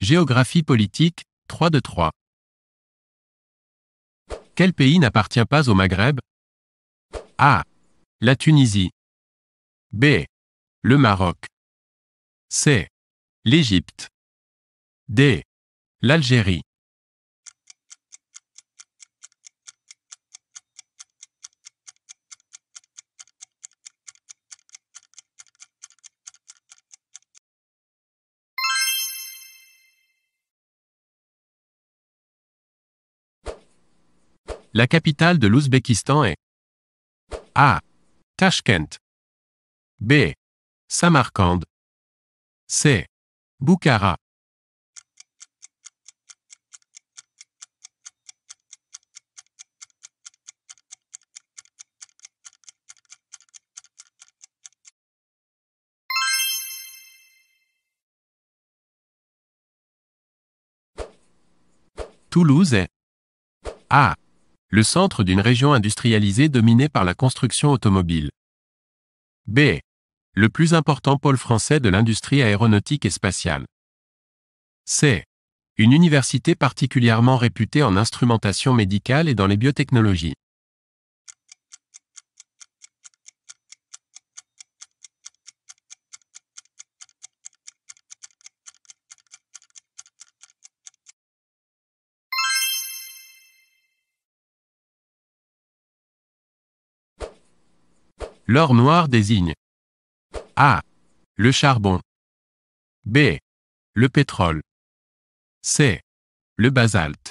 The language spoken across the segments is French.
Géographie politique, 3 de 3. Quel pays n'appartient pas au Maghreb A. La Tunisie. B. Le Maroc. C. L'Égypte. D. L'Algérie. La capitale de l'Ouzbékistan est A. Tashkent B. Samarkand C. Boukhara Toulouse est A le centre d'une région industrialisée dominée par la construction automobile. B. Le plus important pôle français de l'industrie aéronautique et spatiale. C. Une université particulièrement réputée en instrumentation médicale et dans les biotechnologies. L'or noir désigne A. Le charbon. B. Le pétrole. C. Le basalte.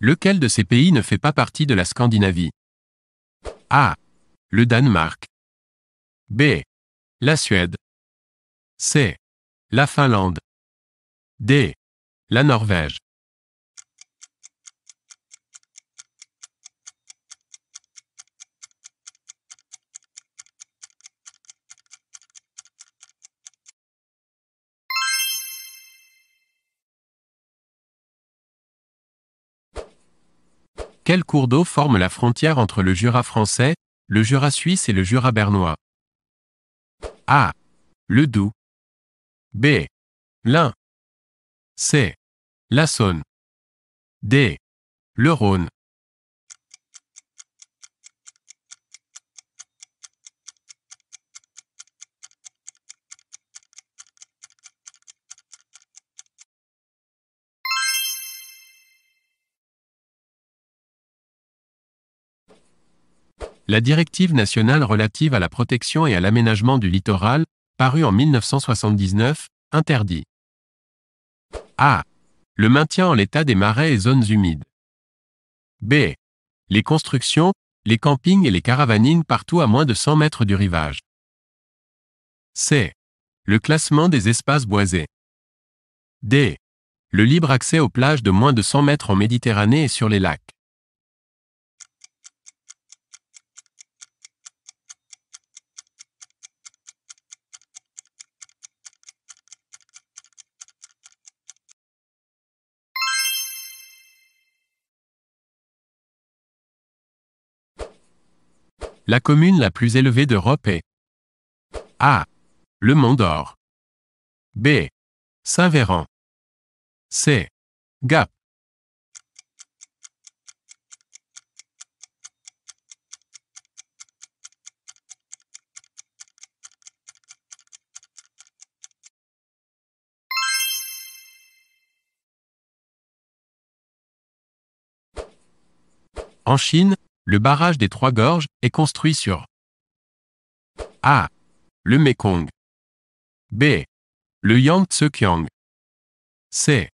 Lequel de ces pays ne fait pas partie de la Scandinavie a. Le Danemark. B. La Suède. C. La Finlande. D. La Norvège. Quel cours d'eau forme la frontière entre le Jura français, le Jura suisse et le Jura bernois A. Le Doubs. B. L'Ain. C. La Saône. D. Le Rhône. La directive nationale relative à la protection et à l'aménagement du littoral, parue en 1979, interdit. A. Le maintien en l'état des marais et zones humides. B. Les constructions, les campings et les caravanines partout à moins de 100 mètres du rivage. C. Le classement des espaces boisés. D. Le libre accès aux plages de moins de 100 mètres en Méditerranée et sur les lacs. La commune la plus élevée d'Europe est A. Le Mont d'Or. B. Saint-Véran. C. Gap. En Chine, le barrage des Trois Gorges est construit sur A. Le Mekong. B. Le Yangtze-Kiang. C.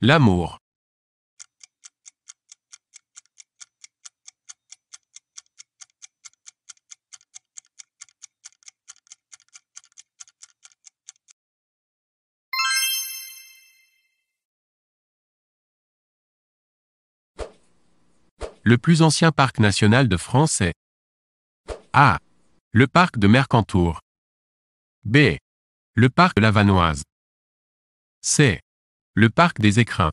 L'amour. Le plus ancien parc national de France est A. Le parc de Mercantour. B. Le parc de la Vanoise. C. Le parc des Écrins.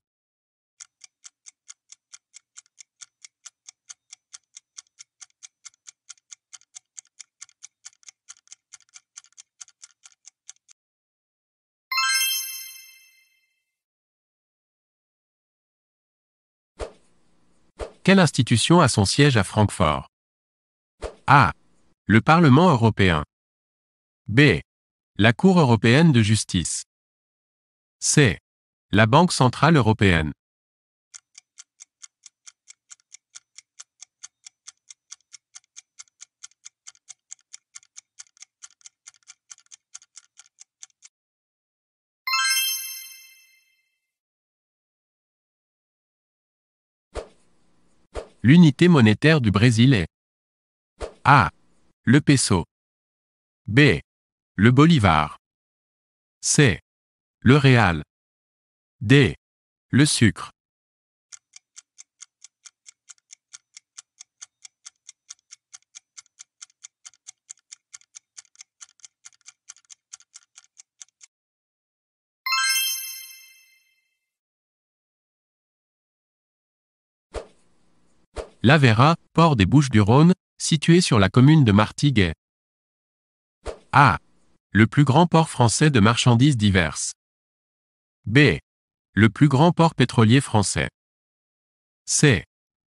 Quelle institution a son siège à Francfort A. Le Parlement européen. B. La Cour européenne de justice. C. La Banque centrale européenne. L'unité monétaire du Brésil est A. Le peso. B. Le bolivar. C. Le réal. D. Le sucre. Lavera, port des Bouches-du-Rhône, situé sur la commune de Martigues. A. Le plus grand port français de marchandises diverses. B. Le plus grand port pétrolier français. C.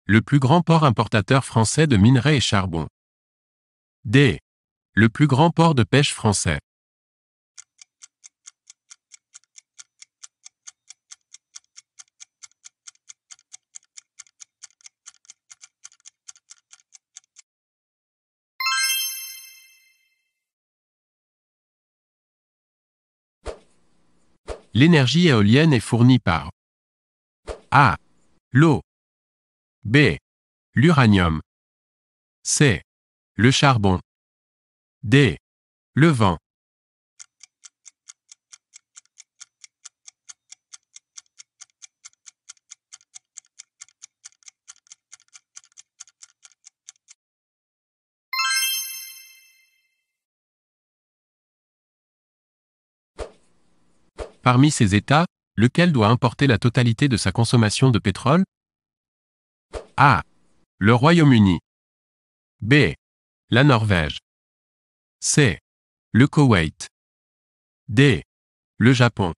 Le plus grand port importateur français de minerais et charbon. D. Le plus grand port de pêche français. L'énergie éolienne est fournie par A. L'eau. B. L'uranium. C. Le charbon. D. Le vent. Parmi ces États, lequel doit importer la totalité de sa consommation de pétrole A. Le Royaume-Uni. B. La Norvège. C. Le Koweït. D. Le Japon.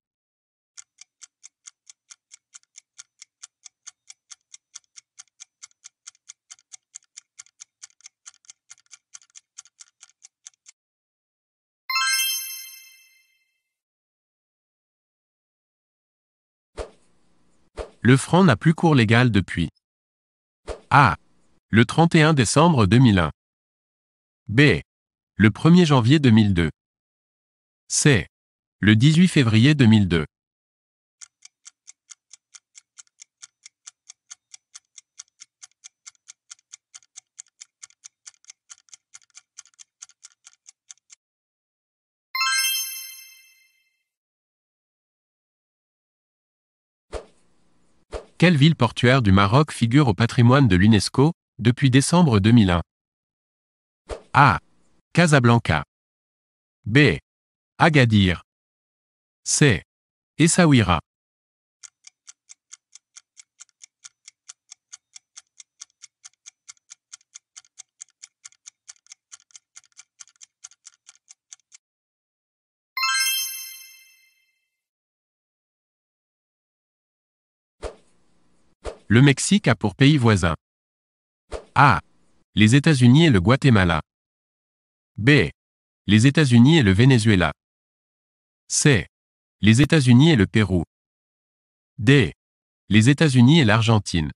Le franc n'a plus cours légal depuis. A. Le 31 décembre 2001. B. Le 1er janvier 2002. C. Le 18 février 2002. Quelle ville portuaire du Maroc figure au patrimoine de l'UNESCO depuis décembre 2001 A. Casablanca. B. Agadir. C. Essaouira. Le Mexique a pour pays voisin A. Les États-Unis et le Guatemala. B. Les États-Unis et le Venezuela. C. Les États-Unis et le Pérou. D. Les États-Unis et l'Argentine.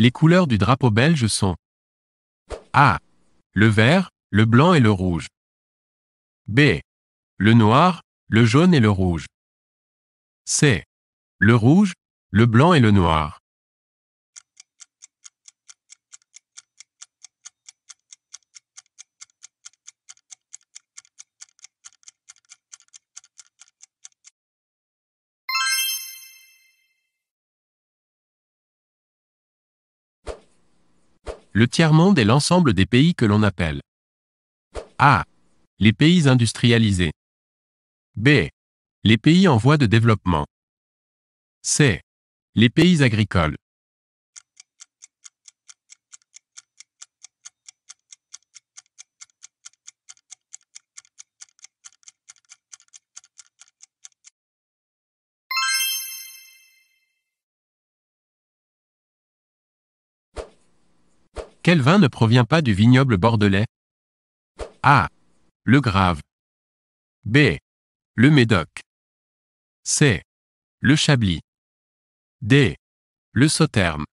Les couleurs du drapeau belge sont A. Le vert, le blanc et le rouge. B. Le noir, le jaune et le rouge. C. Le rouge, le blanc et le noir. Le tiers-monde est l'ensemble des pays que l'on appelle A. Les pays industrialisés. B. Les pays en voie de développement. C. Les pays agricoles. Quel vin ne provient pas du vignoble bordelais A. Le Grave. B. Le Médoc. C. Le Chablis. D. Le Sauterme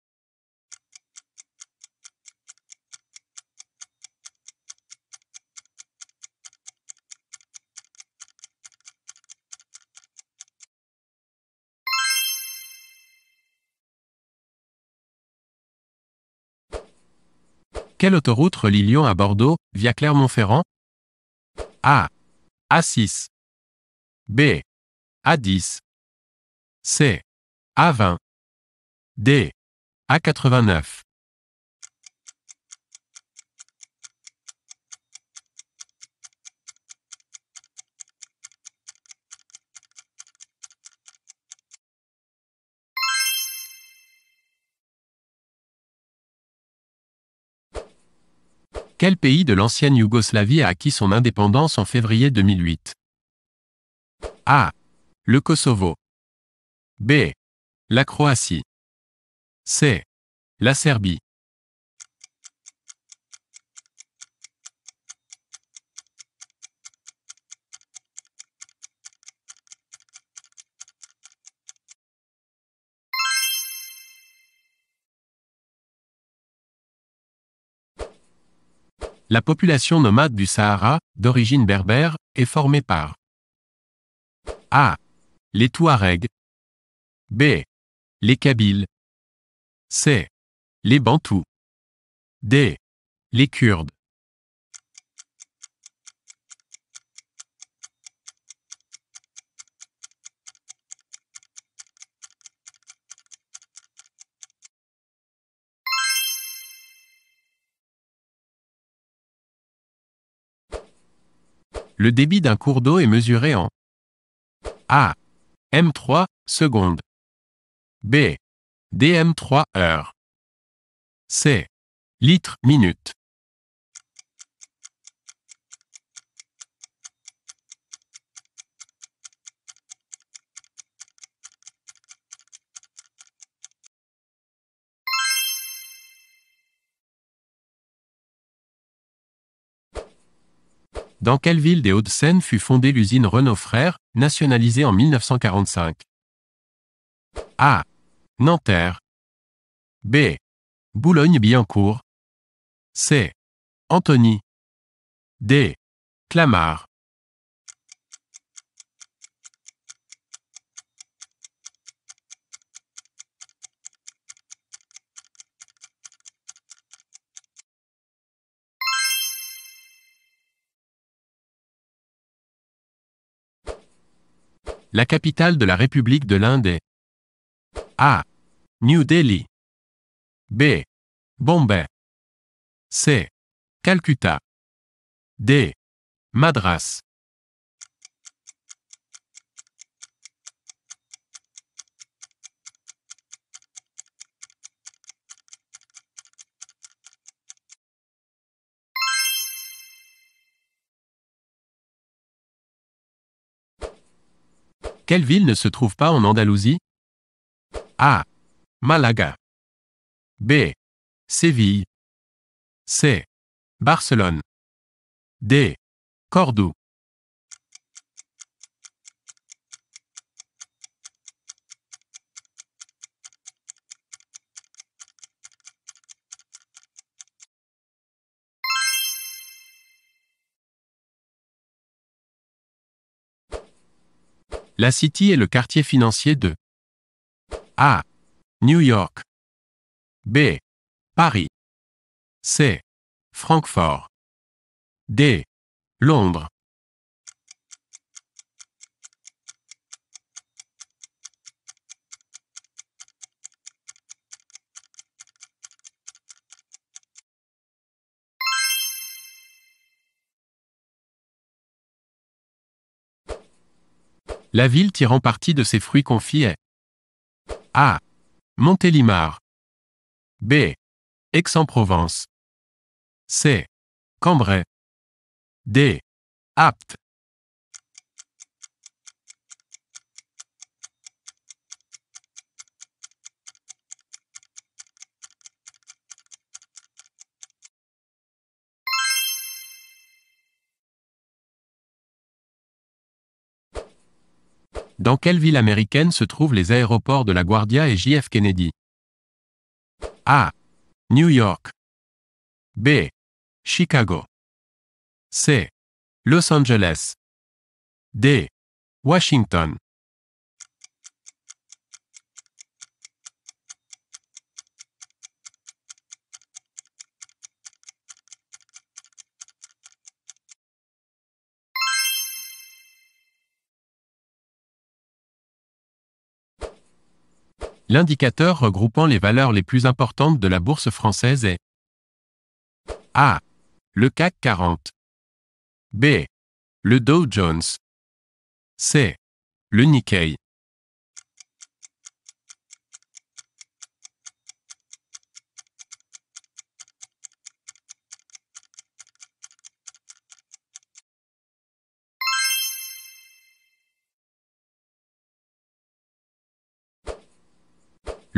Quelle autoroute relie Lyon à Bordeaux, via Clermont-Ferrand A. A6 B. A10 C. A20 D. A89 Quel pays de l'ancienne Yougoslavie a acquis son indépendance en février 2008 A. Le Kosovo. B. La Croatie. C. La Serbie. La population nomade du Sahara, d'origine berbère, est formée par A. Les Touaregs B. Les Kabyles C. Les Bantous D. Les Kurdes Le débit d'un cours d'eau est mesuré en A. M3 seconde B. DM3 heure C. Litre, minute Dans quelle ville des Hauts-de-Seine fut fondée l'usine Renault Frères, nationalisée en 1945 A. Nanterre. B. Boulogne-Billancourt. C. Antony. D. Clamart. La capitale de la République de l'Inde est A. New Delhi. B. Bombay. C. Calcutta. D. Madras. Quelle ville ne se trouve pas en Andalousie A. Malaga. B. Séville. C. Barcelone. D. Cordoue. La City est le quartier financier de A. New York. B. Paris. C. Francfort. D. Londres. La ville tirant parti de ses fruits confiés est A. Montélimar. B. Aix-en-Provence. C. Cambrai. D. Apt. Dans quelle ville américaine se trouvent les aéroports de La Guardia et JF Kennedy A. New York. B. Chicago. C. Los Angeles. D. Washington. L'indicateur regroupant les valeurs les plus importantes de la bourse française est A. Le CAC 40 B. Le Dow Jones C. Le Nikkei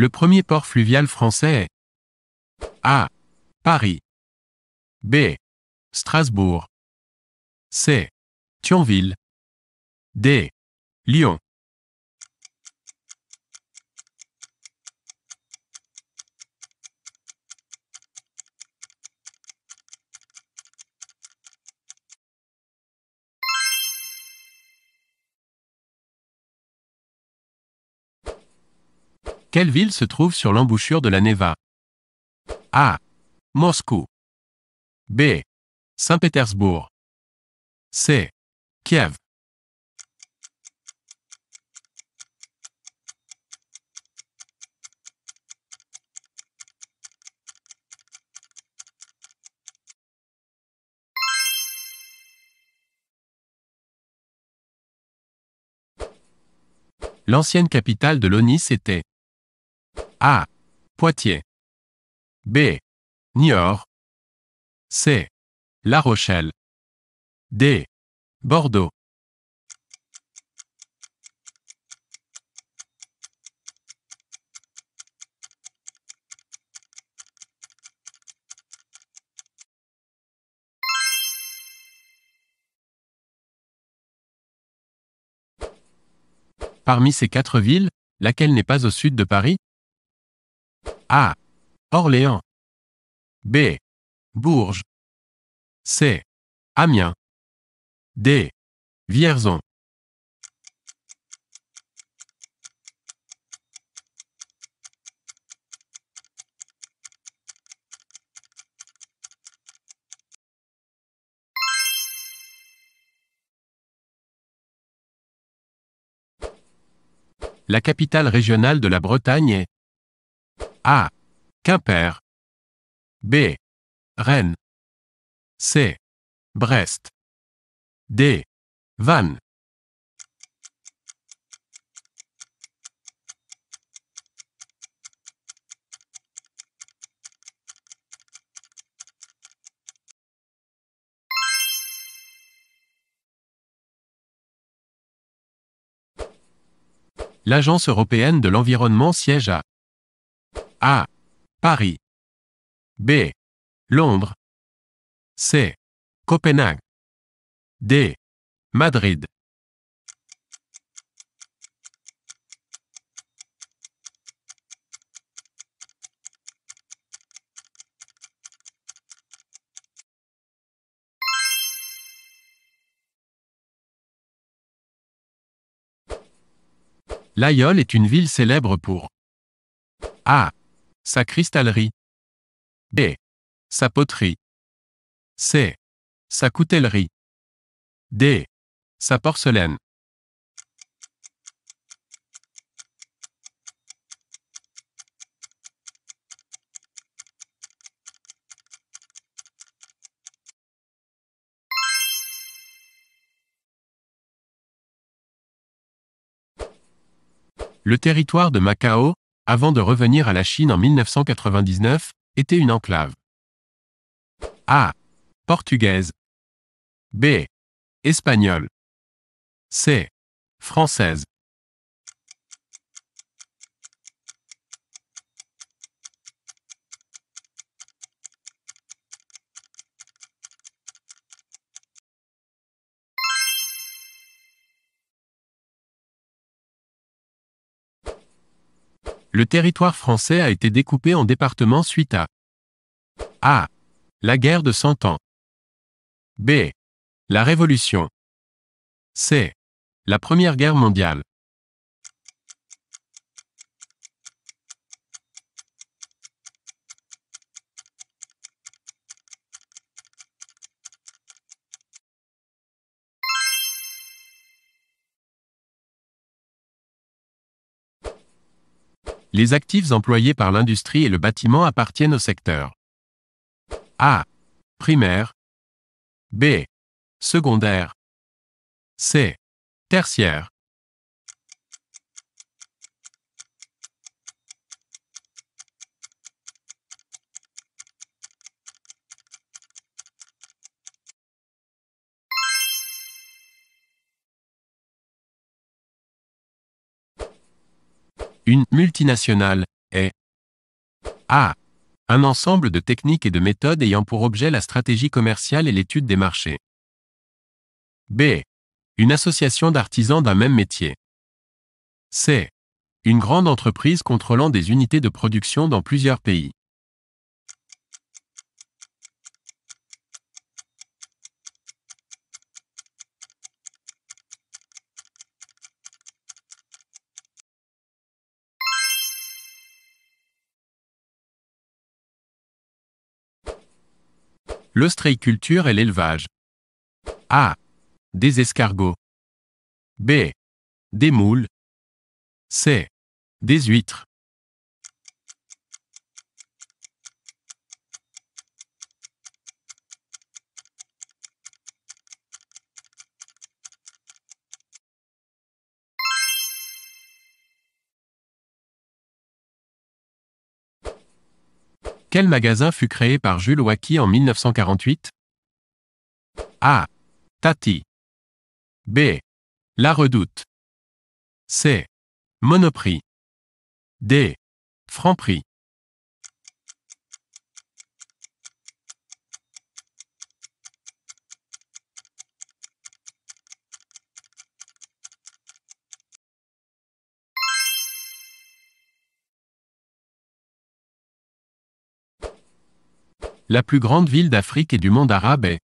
Le premier port fluvial français est A. Paris. B. Strasbourg. C. Thionville. D. Lyon. Quelle ville se trouve sur l'embouchure de la Neva A. Moscou. B. Saint-Pétersbourg. C. Kiev. L'ancienne capitale de l'ONIS était a. Poitiers. B. Niort. C. La Rochelle. D. Bordeaux. Parmi ces quatre villes, laquelle n'est pas au sud de Paris a. Orléans. B. Bourges. C. Amiens. D. Vierzon. La capitale régionale de la Bretagne est a. Quimper. B. Rennes. C. Brest. D. Vannes. L'Agence européenne de l'environnement siège à a. Paris. B. Londres. C. Copenhague. D. Madrid. L'Aïol est une ville célèbre pour A. Sa cristallerie. B. Sa poterie. C. Sa coutellerie. D. Sa porcelaine. Le territoire de Macao, avant de revenir à la Chine en 1999, était une enclave. A. Portugaise. B. Espagnole. C. Française. le territoire français a été découpé en départements suite à A. La guerre de Cent Ans. B. La Révolution. C. La Première Guerre mondiale. Les actifs employés par l'industrie et le bâtiment appartiennent au secteur A. Primaire. B. Secondaire. C. Tertiaire. Une multinationale est A. Un ensemble de techniques et de méthodes ayant pour objet la stratégie commerciale et l'étude des marchés. B. Une association d'artisans d'un même métier. C. Une grande entreprise contrôlant des unités de production dans plusieurs pays. l'ostréiculture et l'élevage. A. Des escargots. B. Des moules. C. Des huîtres. Quel magasin fut créé par Jules Wacky en 1948 A. Tati. B. La Redoute. C. Monoprix. D. Franprix. La plus grande ville d'Afrique et du monde arabe est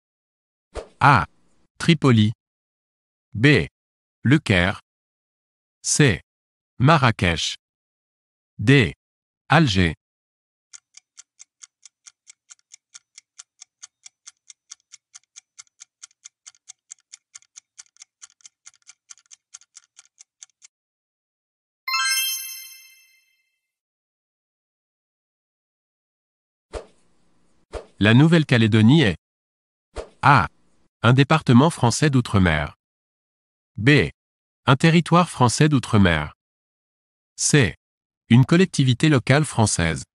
A. Tripoli B. Le Caire C. Marrakech D. Alger La Nouvelle-Calédonie est A. Un département français d'outre-mer. B. Un territoire français d'outre-mer. C. Une collectivité locale française.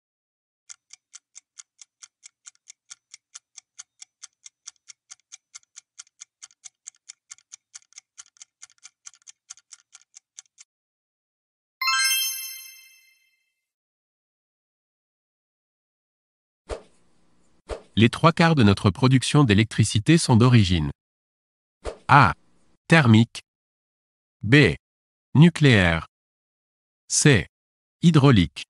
les trois quarts de notre production d'électricité sont d'origine A. Thermique B. Nucléaire C. Hydraulique